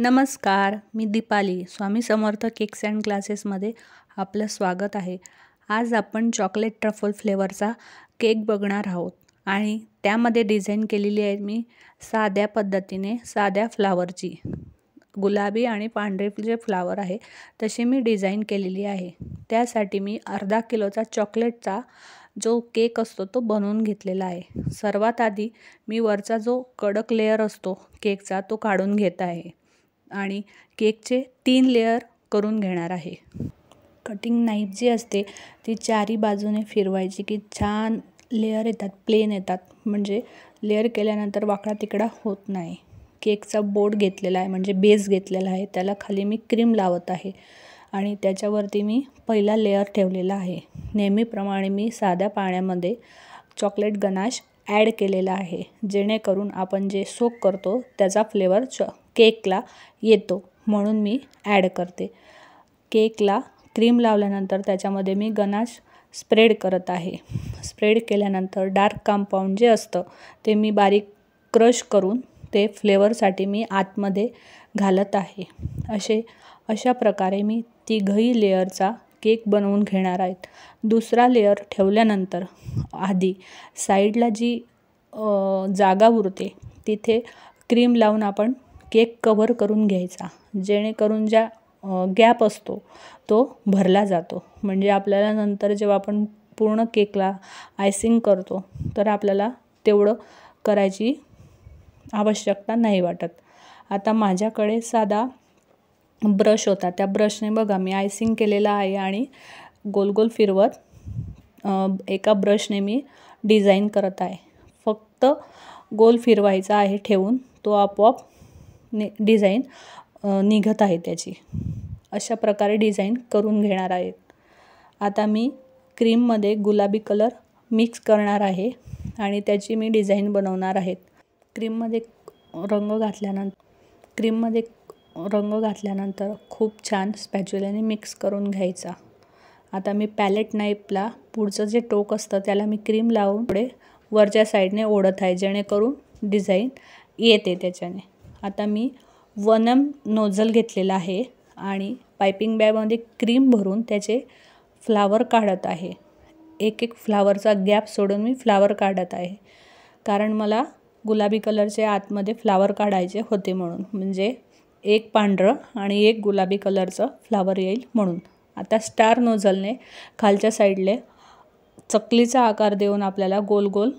नमस्कार मी Deepali Swami Samarth cakes and क्लासेसमध्ये आपलं स्वागत आहे आज आपण चॉकलेट ट्रफल फ्लेवरचा केक बघणार आहोत आणि त्यामध्ये डिझाईन केलेली आहे मी साध्या पद्धतीने साध्या फ्लावरची गुलाबी आणि पांढरे जे फ्लावर आहे तशी मी डिझाईन केलेली आहे त्यासाठी मी अर्धा किलोचा चॉकलेटचा जो केक असतो तो बनवून घेतलेला आहे सर्वात आधी मी वरचा जो कडक लेअर असतो केकचा तो काढून घेत आहे आणि केकचे तीन लेअर करून घेणार आहे कटिंग नाईफ जी असते ती चारी बाजूने फिरवायची की छान लेअर येतात प्लेन येतात म्हणजे लेअर केल्यानंतर वाकडा तिकडा होत नाही केकचा बोर्ड घेतलेला आहे म्हणजे बेस घेतलेला आहे त्याला खाली मी क्रीम लावत आहे आणि त्याच्यावरती मी पहिला लेअर ठेवलेला आहे नेहमीप्रमाणे मी साध्या पाण्यामध्ये चॉकलेट गनाश ॲड केलेला आहे जेणेकरून आपण जे सोक करतो त्याचा फ्लेवर च केकला येतो म्हणून मी ॲड करते केकला क्रीम लावल्यानंतर त्याच्यामध्ये मी गनाश स्प्रेड करत आहे स्प्रेड केल्यानंतर डार्क कंपाऊंड जे असतं ते मी बारीक क्रश करून ते फ्लेवरसाठी मी आतमध्ये घालत आहे असे अशा प्रकारे मी ती तिघही लेअरचा केक बनवून घेणार आहेत दुसरा लेअर ठेवल्यानंतर आधी साईडला जी जागा उरते तिथे क्रीम लावून आपण केक कव्हर करून घ्यायचा जेणेकरून ज्या गॅप असतो तो भरला जातो म्हणजे आपल्याला नंतर जेव्हा आपण पूर्ण केकला आयसिंग करतो तर आपल्याला तेवढं करायची आवश्यकता नाही वाटत आता माझ्याकडे साधा ब्रश होता त्या ब्रशने बघा मी आयसिंग केलेला आहे आणि गोल गोल फिरवत एका ब्रशने मी डिझाईन करत आहे फक्त गोल फिरवायचा आहे ठेवून तो आपोआप नि डिझाईन निघत आहे त्याची अशा प्रकारे डिझाईन करून घेणार आहेत आता मी क्रीममध्ये गुलाबी कलर मिक्स करणार आहे आणि त्याची मी डिझाईन बनवणार आहेत क्रीममध्ये रंग घातल्यानंतर क्रीममध्ये रंग घातल्यानंतर खूप छान स्पॅच्युलाने मिक्स करून घ्यायचा आता मी पॅलेट नाईपला पुढचं जे टोक असतं त्याला मी क्रीम लावून पुढे वरच्या साईडने ओढत आहे जेणेकरून डिझाईन येते त्याच्याने आता मी वनम नोझल घेतलेला आहे आणि पायपिंग बॅगमध्ये क्रीम भरून त्याचे फ्लावर काढत आहे एक एक फ्लावरचा गॅप सोडून मी फ्लावर काढत आहे कारण मला गुलाबी कलरचे आतमध्ये फ्लावर काढायचे होते म्हणून म्हणजे एक पांढरं आणि एक गुलाबी कलरचं फ्लावर येईल म्हणून आता स्टार नोझलने खालच्या साईडले चकलीचा आकार देऊन आपल्याला गोल गोल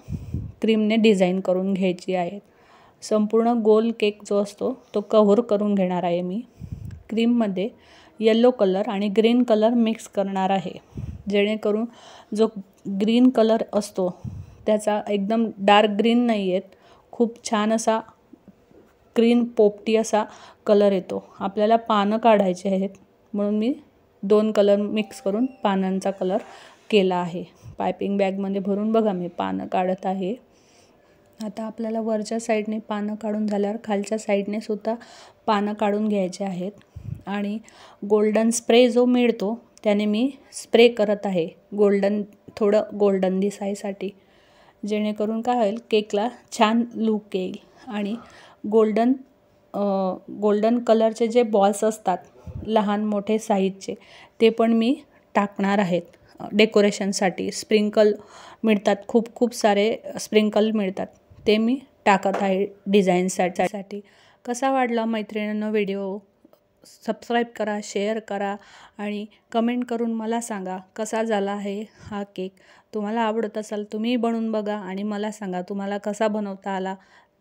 क्रीमने डिझाईन करून घ्यायची आहे संपूर्ण गोल केक जो असतो तो कव्हर करून घेणार आहे मी क्रीममध्ये येल्लो कलर आणि ग्रीन कलर मिक्स करणार आहे जेणेकरून जो ग्रीन कलर असतो त्याचा एकदम डार्क ग्रीन नाही आहेत खूप छान असा ग्रीन पोपटी असा कलर येतो आपल्याला पानं काढायचे आहेत म्हणून मी दोन कलर मिक्स करून पानांचा कलर केला आहे पायपिंग बॅगमध्ये भरून बघा मी पानं काढत आहे आता आपल्याला वरच्या साईडने पानं काढून झाल्यावर खालच्या साईडने सुद्धा पानं काढून घ्यायचे आहेत आणि गोल्डन स्प्रे जो मिळतो त्याने मी स्प्रे करत आहे गोल्डन थोडं गोल्डन दिसायसाठी जेणेकरून काय होईल केकला छान लूक येईल आणि गोल्डन गोल्डन कलरचे जे बॉल्स असतात लहान मोठे साईजचे ते पण मी टाकणार आहेत डेकोरेशनसाठी स्प्रिंकल मिळतात खूप खूप सारे स्प्रिंकल मिळतात ते मी टाकत आहे डिझाईन साठी कसा वाढला मैत्रिणींनो व्हिडिओ सबस्क्राईब करा शेअर करा आणि कमेंट करून मला सांगा कसा झाला आहे हा केक तुम्हाला आवडत असाल तुम्ही बनवून बघा आणि मला सांगा तुम्हाला कसा बनवता आला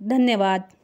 धन्यवाद